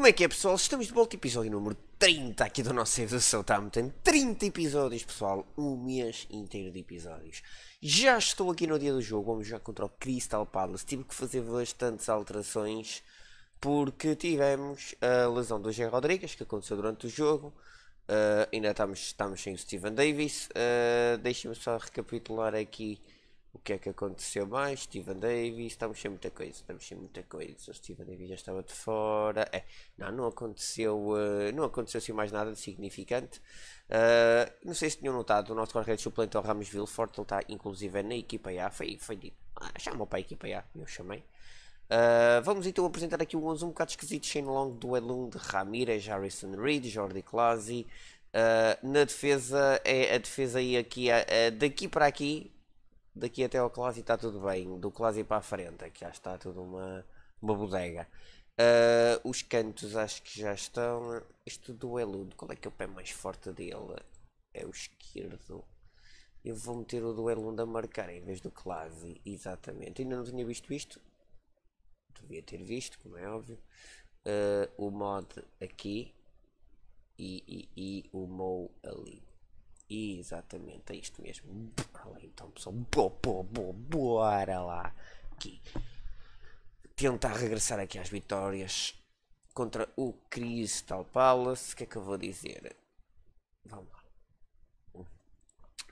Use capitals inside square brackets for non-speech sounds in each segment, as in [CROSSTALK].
Como é que é, pessoal? Estamos de volta, episódio número 30 aqui do nosso Save the em 30 episódios, pessoal. Um mês inteiro de episódios. Já estou aqui no dia do jogo. Vamos jogar contra o Crystal Palace. Tive que fazer bastantes alterações porque tivemos a lesão do G. Rodrigues, que aconteceu durante o jogo. Uh, ainda estamos, estamos sem o Steven Davis. Uh, ah, Deixem-me só recapitular aqui que é que aconteceu mais? Steven Davis, estamos sem muita coisa, estamos sem muita coisa. O Steven Davis já estava de fora. É, não, não aconteceu, uh, não aconteceu assim mais nada de significante. Uh, não sei se tinham notado, o nosso corredor de suplente é o Ramos Vilfort, ele está inclusive na equipa A, foi, foi dito, ah, chamou para a equipa A, eu chamei. Uh, vamos então apresentar aqui um 11 um bocado esquisito, Shane Long, Duelum, de Ramirez, Harrison Reed, Jordi Clasi. na defesa, é a defesa aí aqui, daqui para aqui, daqui até ao Clássico está tudo bem, do Clássico para a frente, aqui é já está tudo uma, uma bodega. Uh, os cantos acho que já estão. Este dueludo, qual é que é o pé mais forte dele? É o esquerdo. Eu vou meter o duelo a marcar em vez do Clavi, exatamente. Ainda não tinha visto isto. Devia ter visto, como é óbvio. Uh, o mod aqui e, e, e o Mou ali. Exatamente, é isto mesmo. Então, pessoal, bo, bo, bo, bora lá. Aqui. Tentar regressar aqui às vitórias contra o Crystal Palace. O que é que eu vou dizer? Vamos lá.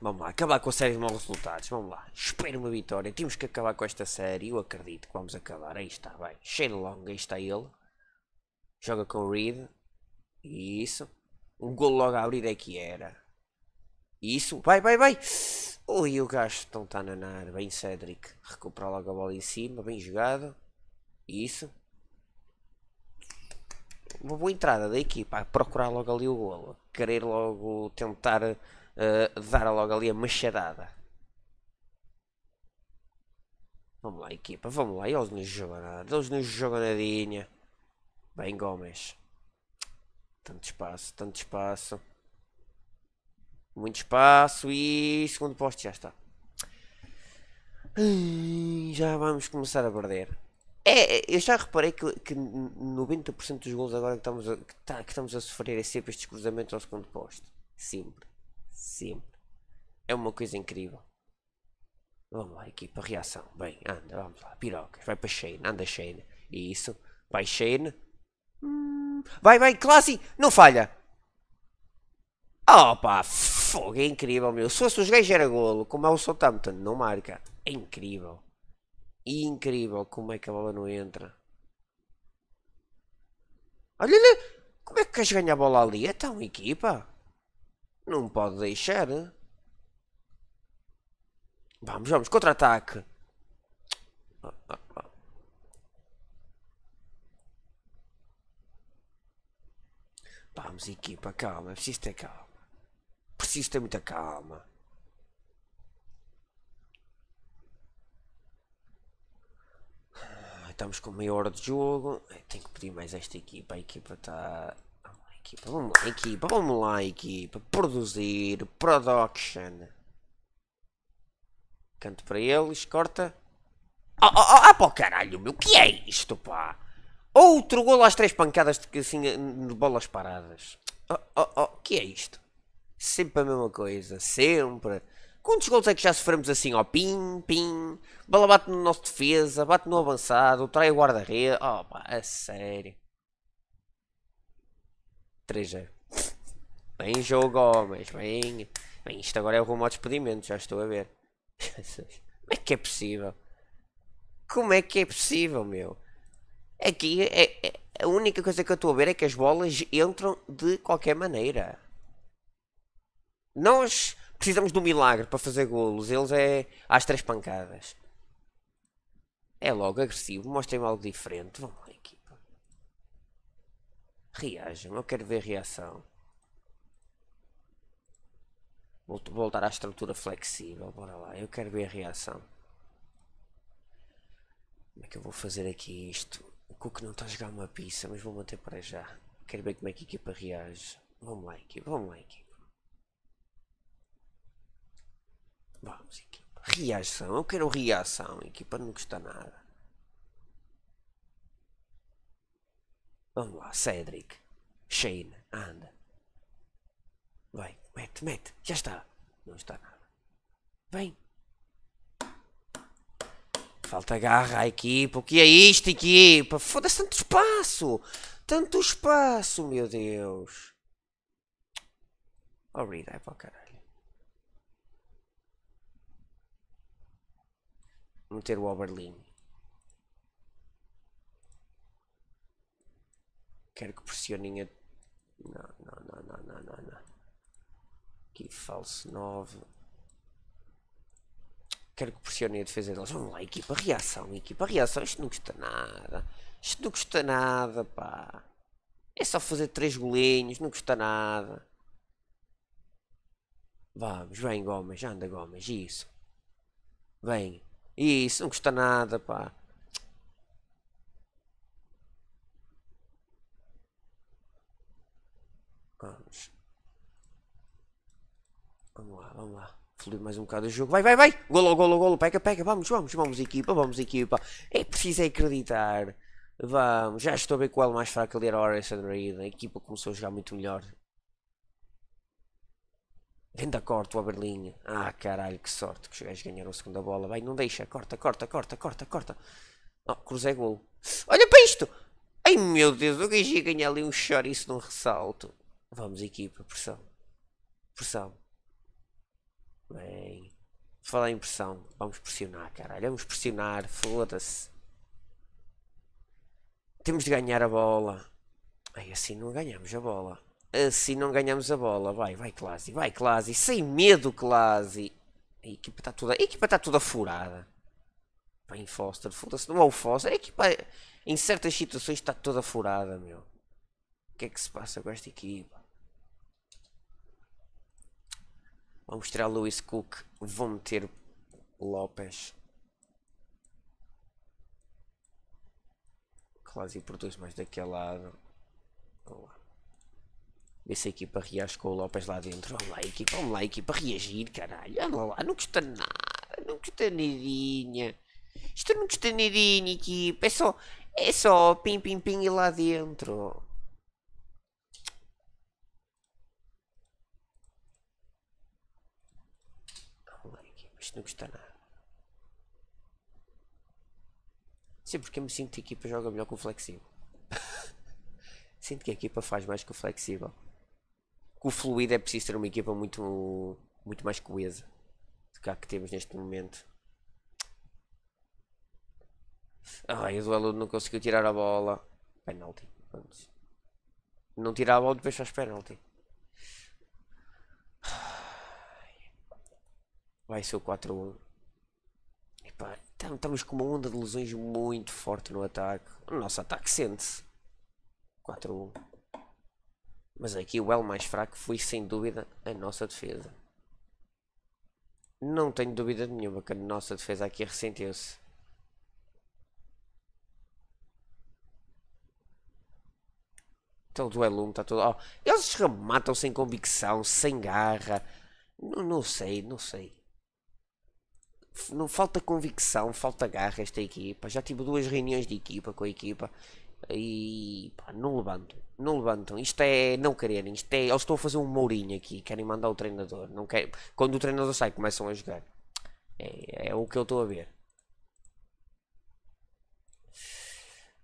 Vamos lá, acabar com a série de maus resultados. Vamos lá, espero uma vitória. Temos que acabar com esta série. Eu acredito que vamos acabar. Aí está, bem. Shane Long aí está ele. Joga com o Reed. Isso. Um gol logo a abrir é que era. Isso, vai, vai, vai! Ui, o gajo estão a nanar. Bem, Cedric. Recupera logo a bola em cima, bem jogado. Isso. Uma boa entrada da equipa. Procurar logo ali o golo. Querer logo tentar uh, dar logo ali a machadada. Vamos lá, equipa, vamos lá. Eles nos jogam nada, eles nos jogam nadinha. Bem, Gomes. Tanto espaço, tanto espaço. Muito espaço e segundo posto já está. Já vamos começar a perder. É, eu já reparei que, que 90% dos gols agora que estamos, a, que, tá, que estamos a sofrer é sempre estes cruzamentos ao segundo posto. Sempre. Sempre. É uma coisa incrível. Vamos lá, equipa, reação. Bem, anda, vamos lá. Pirocas, vai para Shane, anda Shane. Isso, vai Shane. Hum, vai, vai, classe, não falha. Opa, oh, Fogo, é incrível, meu. Se fosse os gays era golo, como é o Southampton, não marca. É incrível. Incrível como é que a bola não entra. Olha, lá, como é que queres ganhar a bola ali? É tão equipa. Não pode deixar. Vamos, vamos, contra-ataque. Vamos, equipa, calma, é preciso ter calma preciso ter muita calma. Ah, estamos com meia hora de jogo. Tenho que pedir mais esta equipa. A equipa está. Equipa, vamos lá, equipa, vamos lá, equipa. Produzir, production. Canto para eles, corta. Ah, oh, oh, oh, ah, pá, caralho, meu, que é isto, pá? Outro gol às três pancadas, de, assim, de bolas paradas. Oh, oh, oh, que é isto? Sempre a mesma coisa, sempre. Quantos gols é que já sofremos assim, ó? Pim, pim. Bola bate no nosso defesa, bate no avançado, trai o guarda-rede. ó pá, a sério. 3-0. Bem jogo, homens, bem. Bem, isto agora é o rumo ao despedimento, já estou a ver. [LAUGHS] Como é que é possível? Como é que é possível, meu? Aqui é, é, a única coisa que eu estou a ver é que as bolas entram de qualquer maneira. Nós precisamos de um milagre para fazer golos. Eles é às três pancadas. É logo agressivo. Mostrem-me algo diferente. Vamos lá, equipa. Reajam. Eu quero ver reação. Vou voltar à estrutura flexível. Bora lá. Eu quero ver a reação. Como é que eu vou fazer aqui isto? O Cuco não está a jogar uma pista, mas vou manter para já. Quero ver como é que a equipa reage. Vamos lá, equipa. Vamos lá, equipa. Vamos, equipa. Reação. Eu quero reação, equipa. Não custa nada. Vamos lá, Cedric. Shane, anda. Vai, mete, mete. Já está. Não está nada. Vem. Falta garra à equipa. O que é isto, equipa? Foda-se tanto espaço. Tanto espaço, meu Deus. Oh, read, é para o caralho. meter o Oberlin. Quero que pressionem a... Não, não, não, não, não, não, Aqui falso 9. Quero que pressionem a defesa deles. Vamos lá, equipa reação, equipa reação. Isto não custa nada. Isto não custa nada, pá. É só fazer três golinhos, não custa nada. Vamos, vem Gomes, anda Gomes, isso. Vem. Isso, não custa nada, pá. Vamos. Vamos lá, vamos lá. Fluir mais um bocado o jogo. Vai, vai, vai! Golo, golo, golo. Pega, pega. Vamos, vamos, vamos, equipa, vamos, equipa. É preciso acreditar. Vamos, já estou a ver qual mais fraco ali era o Horace Reed. A equipa começou a jogar muito melhor. Ganda corte o Aberlinho. Ah, caralho, que sorte que os gajos ganharam a segunda bola. Vai, não deixa. Corta, corta, corta, corta, corta. Oh, cruzei golo Olha para isto! Ai meu Deus, o gajo ia ganhar ali um chouriço num ressalto. Vamos, equipa, pressão. Pressão. Bem. Falar em pressão. Vamos pressionar, caralho. Vamos pressionar. Foda-se. Temos de ganhar a bola. Ai, assim não ganhamos a bola. Assim não ganhamos a bola. Vai, vai, Clássico. vai, Clássico. Sem medo, Clássico. A equipa está toda, a equipa está toda furada. Vem, Foster, foda-se, não é o Foster. A equipa em certas situações está toda furada, meu. O que é que se passa com esta equipa? vamos mostrar Lewis Cook. Vou meter Lopes. Clássico produz mais daquele lado. lá. Vê se a equipa reage com o Lopes lá dentro. Vamos lá, equipa, vamos lá, equipa, reagir, caralho. Olha lá, não custa nada, não custa nadinha. Isto não custa nadinha, equipa. É só, é só pim, pim, pim e lá dentro. Vamos lá, equipa, isto não custa nada. Sim, porque eu me sinto que a equipa joga melhor com o flexível. [LAUGHS] sinto que a equipa faz mais com o flexível o fluido é preciso ter uma equipa muito, muito mais coesa do que a que temos neste momento. Ai, o duelo não conseguiu tirar a bola. Penalty. Vamos. Não tirar a bola, depois faz penalty. Vai ser o 4-1. Estamos com uma onda de lesões muito forte no ataque. O nosso ataque sente-se. 4-1. Mas aqui o elo mais fraco foi sem dúvida a nossa defesa. Não tenho dúvida nenhuma que a nossa defesa aqui ressentiu-se. Então o duelo 1 está todo. Oh, eles rematam sem convicção, sem garra. Não, não sei, não sei. Não falta convicção, falta garra esta equipa. Já tive duas reuniões de equipa com a equipa e pá, não levanto não levantam. Isto é não quererem. Isto é, eles estão a fazer um Mourinho aqui. Querem mandar o treinador. Não querem, quando o treinador sai, começam a jogar. É, é o que eu estou a ver.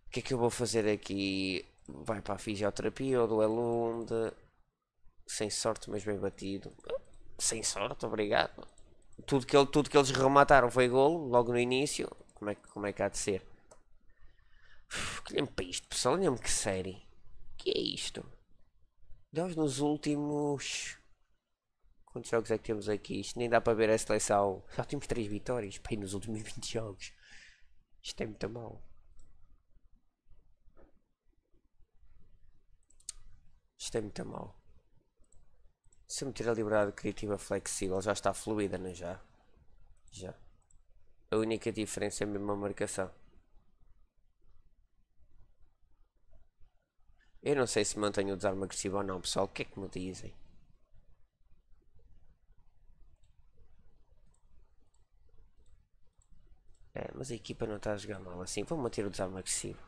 O que é que eu vou fazer aqui? Vai para a fisioterapia ou duelo onde? Sem sorte, mas bem batido. Sem sorte, obrigado. Tudo que, ele, tudo que eles remataram foi golo, logo no início. Como é, como é que há de ser? Uf, que lembro para isto, pessoal. lembro que série que é isto? Nós nos últimos... Quantos jogos é que temos aqui? Isto nem dá para ver a seleção. Só temos 3 vitórias para nos últimos 20 [LAUGHS] jogos. Isto é muito mal Isto é muito mal Se eu meter a liberdade criativa flexível, já está fluida, não é Já. Já. A única diferença é mesmo a marcação. Eu não sei se mantenho o desarme agressivo ou não, pessoal. O que é que me dizem? É, mas a equipa não está a jogar mal assim. Vou manter o desarme agressivo.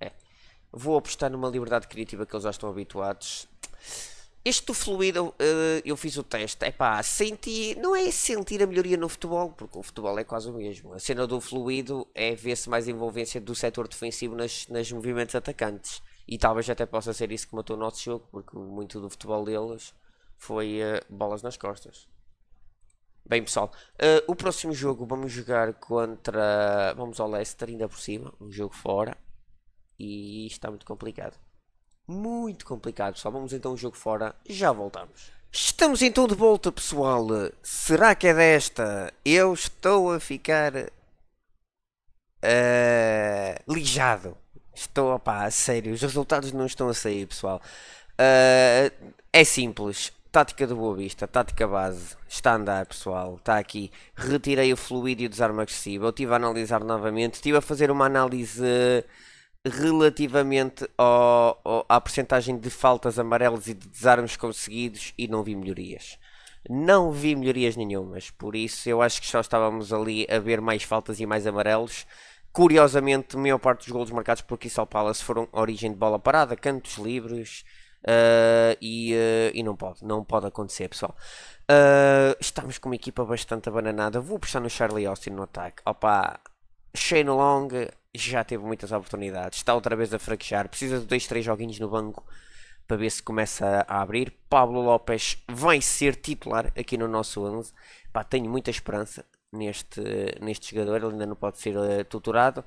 É. Vou apostar numa liberdade criativa que eles já estão habituados. Este do fluido, eh, eu fiz o teste. É pá, senti. Não é sentir a melhoria no futebol, porque o futebol é quase o mesmo. A cena do fluido é ver-se mais envolvência do setor defensivo nos, nas movimentos atacantes. E talvez até possa ser isso que matou o nosso jogo, porque muito do futebol deles foi uh, bolas nas costas. Bem pessoal, uh, o próximo jogo vamos jogar contra. Vamos ao Leicester ainda por cima, um jogo fora. E está muito complicado. Muito complicado pessoal. Vamos então um jogo fora, já voltamos. Estamos então de volta pessoal. Será que é desta? Eu estou a ficar uh, lijado. Estou, a a sério, os resultados não estão a sair, pessoal. Uh, é simples. Tática de Boa Vista, tática base, está a andar pessoal, está aqui. Retirei o fluido e o desarme agressivo. Eu estive a analisar novamente, estive a fazer uma análise relativamente ao, ao, à porcentagem de faltas amarelas e de desarmes conseguidos e não vi melhorias. Não vi melhorias nenhumas, por isso eu acho que só estávamos ali a ver mais faltas e mais amarelos Curiosamente, a maior parte dos golos marcados por Crystal Palace foram origem de bola parada, cantos livres uh, e, uh, e não pode, não pode acontecer, pessoal. Uh, estamos com uma equipa bastante abananada. Vou puxar no Charlie Austin no ataque. Opa, Shane Long já teve muitas oportunidades, está outra vez a fraquejar, precisa de dois, três joguinhos no banco para ver se começa a abrir. Pablo Lopes vai ser titular aqui no nosso 11. Pá, tenho muita esperança neste, neste jogador, ele ainda não pode ser uh, eh, tutorado.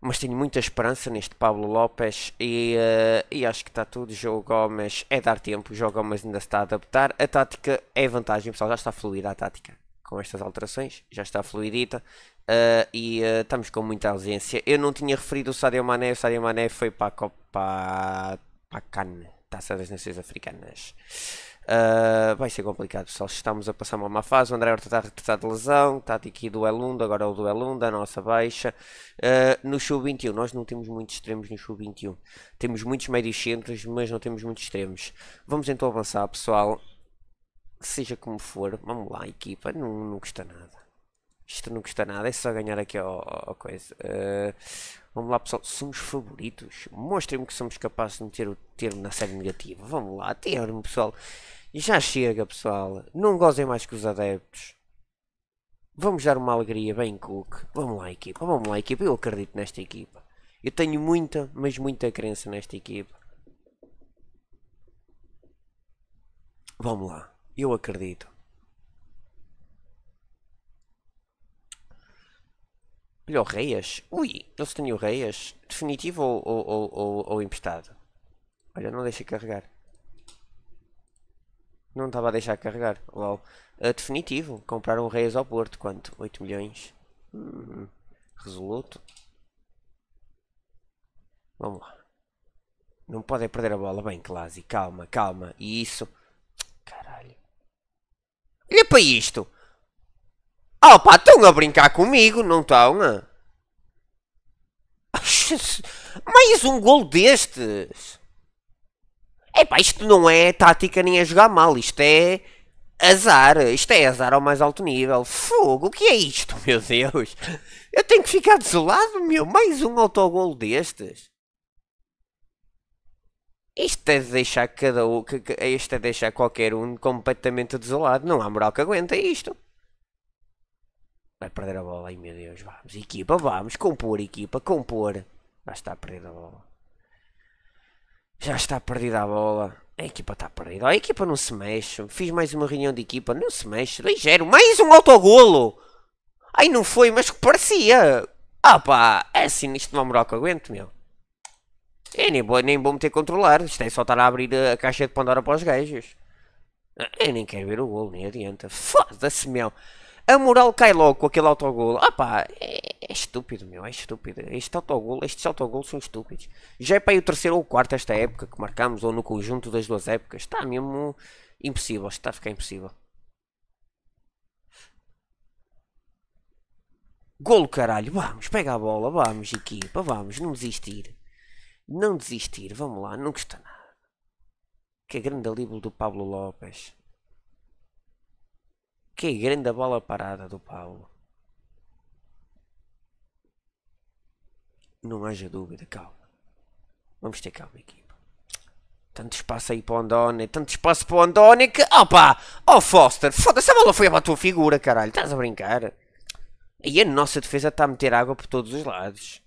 Mas tenho muita esperança neste Pablo Lopes e, uh, e acho que está tudo. João Gomes é dar tempo, o João Gomes ainda está a adaptar. A tática é vantagem, pessoal, já está fluida a tática com estas alterações, já está fluidita uh, e uh, estamos com muita ausência. Eu não tinha referido o Sadio Mané, o Sadio Mané foi para a Copa para a CAN, Taça das Nações Africanas. Uh, vai ser complicado, pessoal. Estamos a passar uma má fase. O André Horta está regressado de lesão. Está aqui do Elundo, agora é o do Elundo, a nossa baixa. Uh, no Sub-21, nós não temos muitos extremos no Sub-21. Temos muitos médios centros, mas não temos muitos extremos. Vamos então avançar, pessoal. Seja como for, vamos lá, equipa. Não, não custa nada. Isto não custa nada, é só ganhar aqui a coisa. Uh, Vamos lá pessoal, somos favoritos. Mostrem-me que somos capazes de meter o termo na série negativa. Vamos lá, termo pessoal. Já chega pessoal. Não gozem mais que os adeptos. Vamos dar uma alegria bem cook. Vamos lá equipa, vamos lá equipa. Eu acredito nesta equipa. Eu tenho muita, mas muita crença nesta equipa. Vamos lá, eu acredito. Olha, o Reias. Ui, eles têm o Reias. Definitivo ou, ou, ou, ou emprestado? Olha, não deixa carregar. Não estava a deixar carregar. Uau. Uh, definitivo. Compraram um Reias ao Porto. Quanto? 8 milhões. Hum, resoluto. Vamos lá. Não podem perder a bola. Bem, Clássico. Calma, calma. E isso. Caralho. Olha para isto. Oh pá, estão a brincar comigo, não estão? [LAUGHS] Mais um gol destes! é pá isto não é tática nem é jogar mal, isto é azar, isto é azar ao mais alto nível. Fogo, o que é isto, [LAUGHS] meu Deus? Eu tenho que ficar desolado, meu, mais um autogol destes. Isto é deixar cada um, isto é deixar qualquer um completamente desolado, não há moral que aguenta isto. Vai perder a bola, ai meu Deus, vamos, equipa, vamos, compor, equipa, compor. Já está perdida a bola. Já está perdida a bola. A equipa está perdida. A equipa não se mexe. Fiz mais uma reunião de equipa, não se mexe. Ligeiro, mais um autogolo. Ai, não foi, mas que parecia. Ah pá, é assim, isto não é moral que aguento, meu. Eu é, nem vou, nem vou meter controlar. Isto é só estar a abrir a caixa de Pandora para os gajos. Eu nem quero ver o golo, nem adianta. Foda-se, meu. A moral cai logo com aquele autogol. Ah pá, é, é estúpido, meu, é estúpido. Este autogol, estes autogolos são estúpidos. Já é para aí o terceiro ou o quarto esta época que marcamos, ou no conjunto das duas épocas. Está mesmo impossível, está a ficar impossível. Golo, caralho, vamos, pega a bola, vamos, equipa, vamos, não desistir. Não desistir, vamos lá, não custa nada. Que é grande livro do Pablo Lopes. Que grande bola parada do Paulo. Não haja dúvida, calma. Vamos ter calma, equipa. Tanto espaço aí para o Andone, tanto espaço para o Andone que... Opa! Oh, Foster, foda-se, a bola foi para a tua figura, caralho. Estás a brincar? E a nossa defesa está a meter água por todos os lados.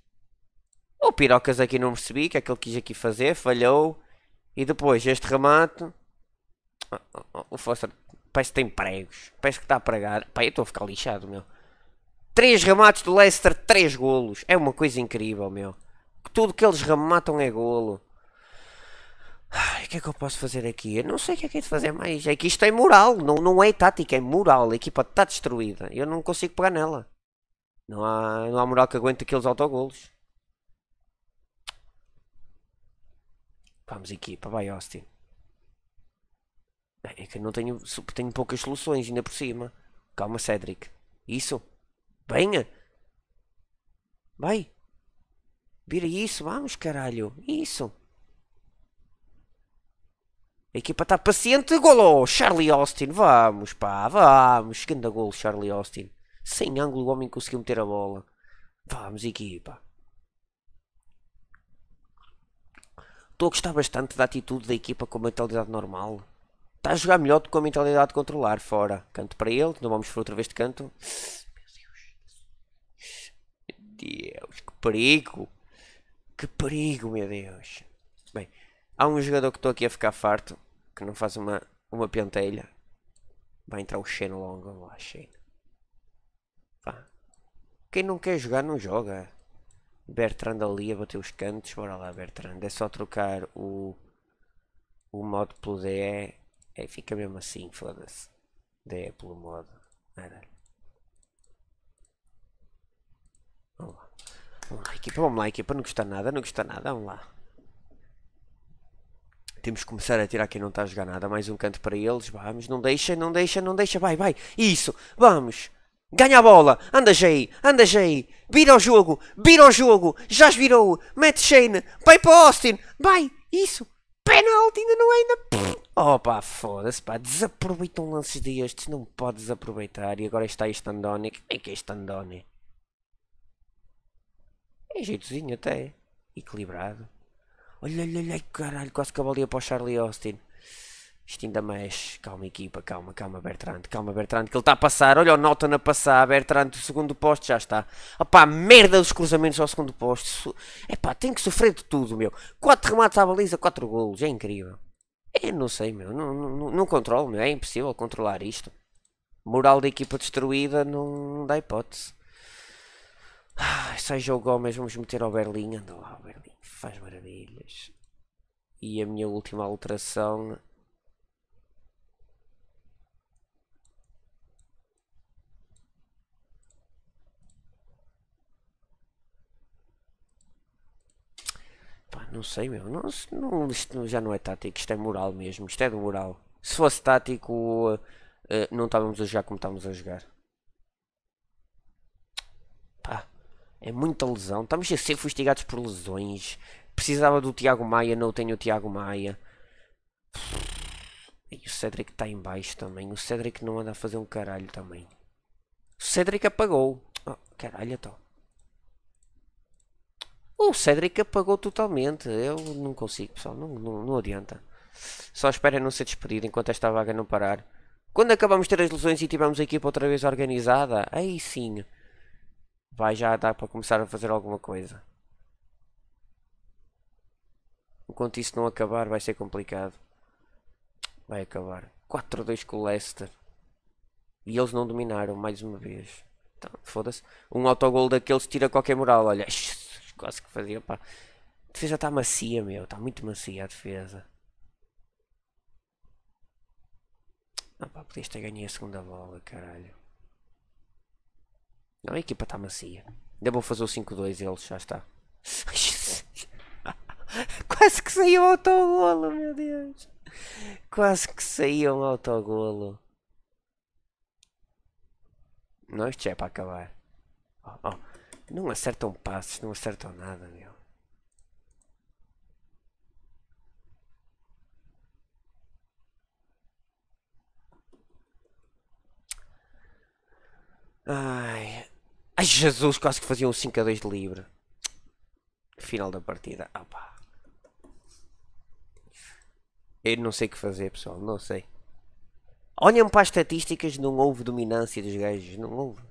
O Pirocas aqui não percebi que é que ele quis aqui fazer, falhou. E depois este remate... Oh, oh, oh o Foster Parece que tem pregos. Parece que está a pregar. Pá, eu estou a ficar lixado, meu. 3 remates do Leicester, 3 golos. É uma coisa incrível, meu. Tudo que eles rematam é golo. Ai, o que é que eu posso fazer aqui? Eu não sei o que é que é de fazer mais. É que isto é moral. Não, não é tática, é moral. A equipa está destruída. Eu não consigo pegar nela. Não há, não há moral que aguente aqueles autogolos. Vamos equipa, vai Austin. É que eu não tenho. Tenho poucas soluções ainda por cima. Calma, Cedric. Isso. Venha. Vai. Vira isso. Vamos, caralho. Isso. A equipa está paciente. Golo. Charlie Austin. Vamos, pá. Vamos. Ganda golo, Charlie Austin. Sem ângulo, o homem conseguiu meter a bola. Vamos, equipa. Estou a gostar bastante da atitude da equipa com mentalidade normal. Está a jogar melhor do que a mentalidade de controlar. Fora. Canto para ele. Não vamos for outra vez de canto. Meu Deus. Que perigo. Que perigo, meu Deus. Bem. Há um jogador que estou aqui a ficar farto. Que não faz uma, uma pentelha. Vai entrar o Shane Long. Vamos lá, Shane. Vá. Quem não quer jogar, não joga. Bertrand ali a bater os cantos. Bora lá, Bertrand. É só trocar o, o modo pelo DE Aí fica mesmo assim, foda-se. Ideia pelo modo. Vamos lá. Vamos lá, equipa. Vamos lá, equipa. Não custa nada, não custa nada. Vamos lá. Temos que começar a tirar quem não está a jogar nada. Mais um canto para eles. Vamos, não deixa, não deixa, não deixa. Vai, vai. Isso, vamos. Ganha a bola. anda Jay. anda Jay. Vira o jogo, vira o jogo. Já virou. Mete Shane. Vai para Austin. Vai, isso. Penalti, ainda não é ainda. Opa, foda-se, pá, desaproveitam lances destes, não pode desaproveitar. E agora está este Andoni, que é que é este Andoni? É jeitozinho até, equilibrado. Olha, olha, olha, caralho, quase que a bola para o Charlie Austin. Isto ainda mexe. Calma, equipa, calma, calma, Bertrand, calma, Bertrand, que ele está a passar. Olha o Norton a passar, Bertrand, do segundo posto já está. pá merda dos cruzamentos ao segundo posto. É pá, tem que sofrer de tudo, meu. 4 remates à baliza, 4 golos, é incrível. Eu é, não sei, meu. Não, não, não controlo, meu. É impossível controlar isto. Moral da equipa destruída não dá hipótese. Ah, é sai jogo Gomes, vamos meter ao Berlim. Anda lá, Berlim. Faz maravilhas. E a minha última alteração Pá, não sei, meu. Não, não, isto já não é tático, isto é moral mesmo. Isto é do moral. Se fosse tático, uh, uh, não estávamos a jogar como estávamos a jogar. Pá, é muita lesão. Estamos a ser fustigados por lesões. Precisava do Tiago Maia, não tenho o Tiago Maia. E o Cedric está em baixo também. O Cedric não anda a fazer um caralho também. O Cedric apagou. Oh, caralho, então. O Cédric apagou totalmente. Eu não consigo, pessoal. Não, não, não adianta. Só espero não ser despedido enquanto esta vaga não parar. Quando acabamos de ter as lesões e tivermos a equipa outra vez organizada, aí sim. Vai já dar para começar a fazer alguma coisa. Enquanto isso não acabar, vai ser complicado. Vai acabar. 4-2 com o Leicester. E eles não dominaram, mais uma vez. Então, foda-se. Um autogol daqueles tira qualquer moral. Olha, quase que fazia. Opa. A defesa está macia, meu. Está muito macia a defesa. Opa, ah, podias ter ganho a segunda bola, caralho. Não, a equipa está macia. Ainda vou fazer o 5-2 eles, já está. [LAUGHS] [LAUGHS] Quase que saiu um autogolo, meu Deus. Quase que saiu um autogolo. Não, isto já é para acabar. Oh, oh. Não acertam passos, não acertam nada, meu. Ai. Ai Jesus, quase que faziam um 5 a 2 de livre. Final da partida. Ah Eu não sei o que fazer, pessoal. Não sei. Olhem para as estatísticas, não houve dominância dos gajos. Não houve.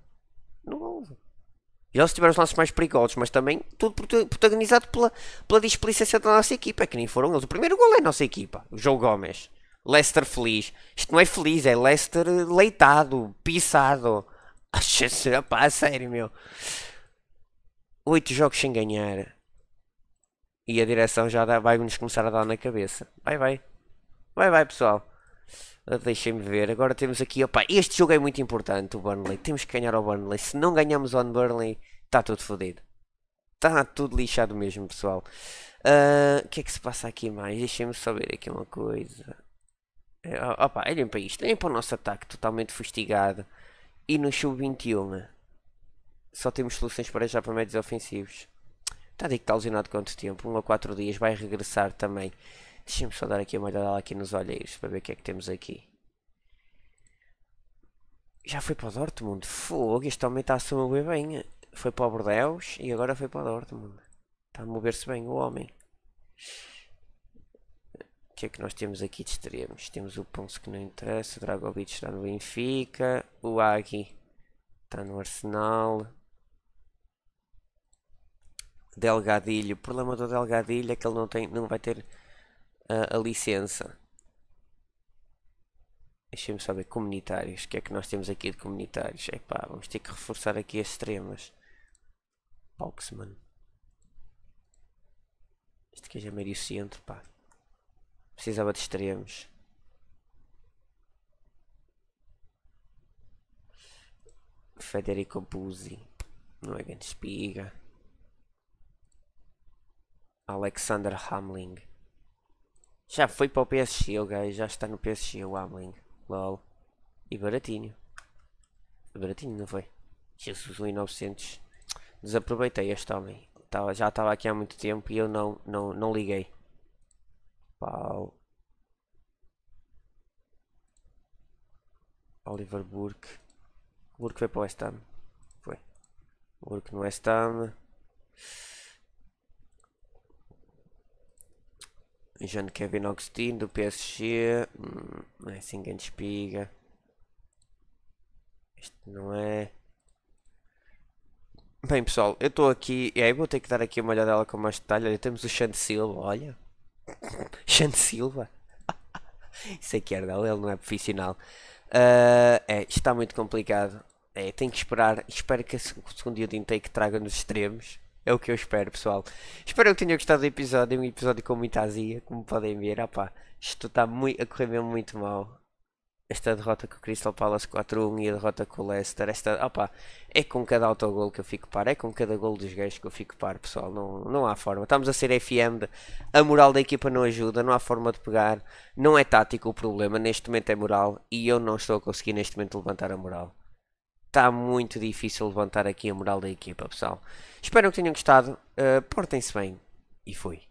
Eles tiveram os lances mais perigosos, mas também tudo protagonizado pela, pela displicência da nossa equipa, é que nem foram eles. O primeiro gol é a nossa equipa, o João Gomes. Leicester feliz. Isto não é feliz, é Leicester eh, leitado, pisado. Acha-se, [LAUGHS] pá, a sério, meu. Oito jogos sem ganhar. E a direção já vai-nos começar a dar na cabeça. Vai, vai. Vai, vai, pessoal. Ah, deixem-me ver, agora temos aqui, opa, este jogo é muito importante, o Burnley, temos que ganhar ao Burnley, se não ganhamos ao Burnley, está tudo fodido. Está tudo lixado mesmo, pessoal. Ah, o uh, que é que se passa aqui mais? Deixem-me saber aqui uma coisa. É, opa, olhem para isto, olhem para o nosso ataque totalmente fustigado. E no sub-21 né? só temos soluções para já para médios ofensivos. Está de que está lesionado quanto tempo? um ou quatro dias, vai regressar também. Deixa-me só dar aqui uma olhada aqui nos olheiros para ver o que é que temos aqui. Já foi para o Dortmund? Fogo, este homem está a se mover bem. Foi para o Bordeus e agora foi para o Dortmund. Está a mover-se bem o homem. O que é que nós temos aqui de extremos? Temos o Ponce que não interessa, o Dragovic está no Benfica, o Agui está no Arsenal. Delgadilho, o problema do Delgadilho é que ele não, tem, não vai ter a, a licença. deixem me saber, comunitários. O que é que nós temos aqui de comunitários? Epá, vamos ter que reforçar aqui as extremas. Poxman. Este que já é meio centro, pá. Precisava de extremos. Federico Buzzi. Não é grande espiga. Alexander Hamling. Já foi para o PSG o gajo, já está no PSG o Amling. LOL. E baratinho. Baratinho, não foi? Jesus, 1900. Desaproveitei este homem. Tava, já estava aqui há muito tempo e eu não, não, não liguei. Pau. Oliver Burke. Burke foi para o West Ham. Foi. Burke no West Ham. João Kevin Augustin do PSG. Hum, não é assim gente espiga. Isto não é. Bem pessoal, eu estou aqui e aí vou ter que dar aqui uma olhada com mais detalhe. Olha, temos o Chante Silva, olha. Chante [LAUGHS] Silva. [LAUGHS] Isso é que é dele, ele não é profissional. Uh, é, está muito complicado. É, tenho que esperar. Espero que o segundo dia de intake traga nos extremos. É o que eu espero, pessoal. Espero que tenham gostado do episódio. É um episódio com muita azia, como podem ver. Ah, pá, isto está a correr mesmo muito mal. Esta derrota com o Crystal Palace 4-1 e a derrota com o Leicester. Esta, opa, é com cada autogol que eu fico par. É com cada gol dos gajos que eu fico par, pessoal. Não, não há forma. Estamos a ser FM. a moral da equipa não ajuda. Não há forma de pegar. Não é tático o problema. Neste momento é moral. E eu não estou a conseguir neste momento levantar a moral está muito difícil levantar aqui a moral da equipa, pessoal. Espero que tenham gostado. Uh, Portem-se bem e fui.